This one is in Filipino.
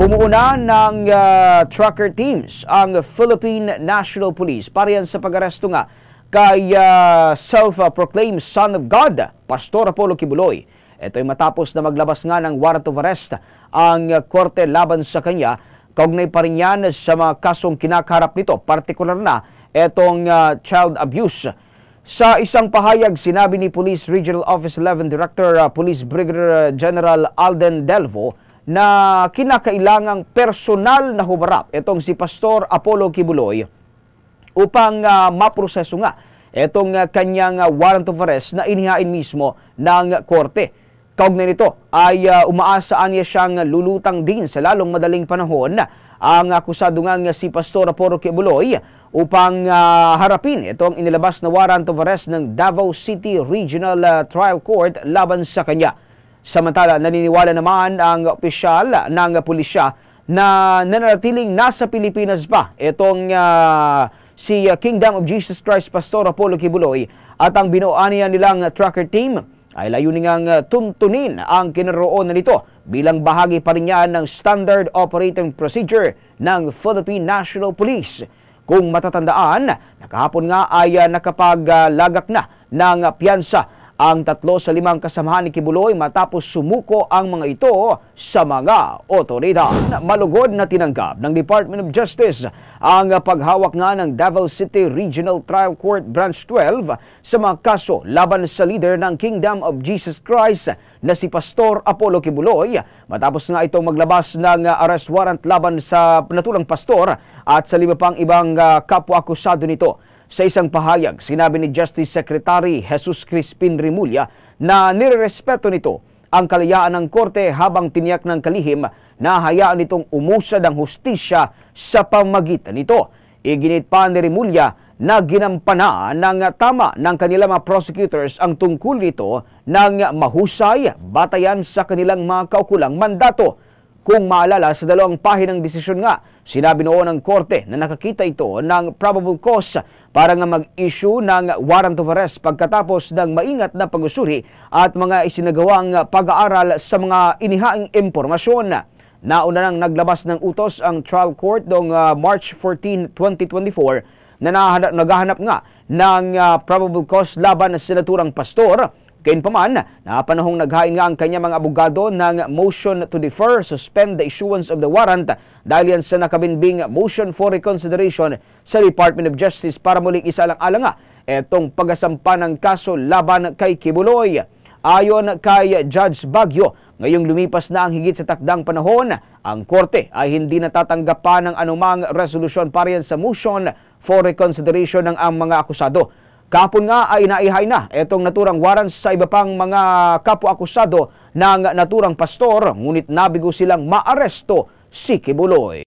Pumuuna na ng uh, trucker teams ang Philippine National Police para yan sa pag-aresto nga kay uh, self-proclaimed son of God, Pastor Apollo Kibuloy. Ito ay matapos na maglabas nga ng warrant of arrest ang korte laban sa kanya. Kaugnay pa rin yan sa mga kasong kinakaharap nito, partikular na itong uh, child abuse. Sa isang pahayag, sinabi ni Police Regional Office 11 Director uh, Police Brigadier General Alden Delvo, na kinakailangang personal na humarap itong si Pastor Apollo Kibuloy upang uh, maproseso nga itong uh, kanyang uh, warrant of arrest na inihain mismo ng korte. Kaugnay nito ay uh, umaasaan niya siyang lulutang din sa lalong madaling panahon ang akusado nga si Pastor Apollo Kibuloy upang uh, harapin itong inilabas na warrant of arrest ng Davao City Regional uh, Trial Court laban sa kanya. Samantala, naniniwala naman ang opisyal ng pulisya na nanaratiling nasa Pilipinas pa itong uh, si Kingdom of Jesus Christ Pastor Apollo Kibuloy at ang binuoan niya nilang tracker team ay layunin ang tuntunin ang kinaroonan nito bilang bahagi pa rin niya ng Standard Operating Procedure ng Philippine National Police. Kung matatandaan, nakahapon nga ay ah, nakapaglagak ah, na ng piyansa ang tatlo sa limang kasamahan ni Kibuloy matapos sumuko ang mga ito sa mga otoridad. Malugod na tinanggap ng Department of Justice ang paghawak nga ng Davao City Regional Trial Court Branch 12 sa mga kaso laban sa leader ng Kingdom of Jesus Christ na si Pastor Apollo Kibuloy matapos nga itong maglabas ng arrest warrant laban sa natulang pastor at sa lima pang ibang ah, kapwa akusado nito. Sa isang pahayag, sinabi ni Justice Secretary Jesus Crispin Rimulya na nirerespeto nito ang kalayaan ng korte habang tiniyak ng kalihim na hayaan itong umusad ang hustisya sa pamagitan nito. Iginit pa ni Rimulya na ginampana ng tama ng kanilang mga prosecutors ang tungkol nito ng mahusay batayan sa kanilang mga kaukulang mandato. Kung maalala sa dalawang pahinang desisyon nga, sinabi noon ng korte na nakakita ito ng probable cause para nga mag-issue ng warrant of arrest pagkatapos ng maingat na pag-usuri at mga isinagawang pag-aaral sa mga inihaing impormasyon. Nauna nang naglabas ng utos ang trial court noong ah, March 14, 2024 na naghahanap nga ng ah, probable cause laban sa naturang pastor Gayunpaman, napanahong naghain nga ang kanya mga abogado ng motion to defer, suspend the issuance of the warrant dahil yan sa nakabinbing motion for reconsideration sa Department of Justice para muling isalang-alanga etong asampa ng kaso laban kay Kibuloy. Ayon kay Judge Bagyo, ngayong lumipas na ang higit sa takdang panahon, ang korte ay hindi natatanggap pa ng anumang resolusyon para yan sa motion for reconsideration ng ang mga akusado. Kapon nga ay naihay na itong naturang warrants sa iba pang mga kapwa-akusado ng naturang pastor ngunit nabigo silang maaresto si Kibuloy.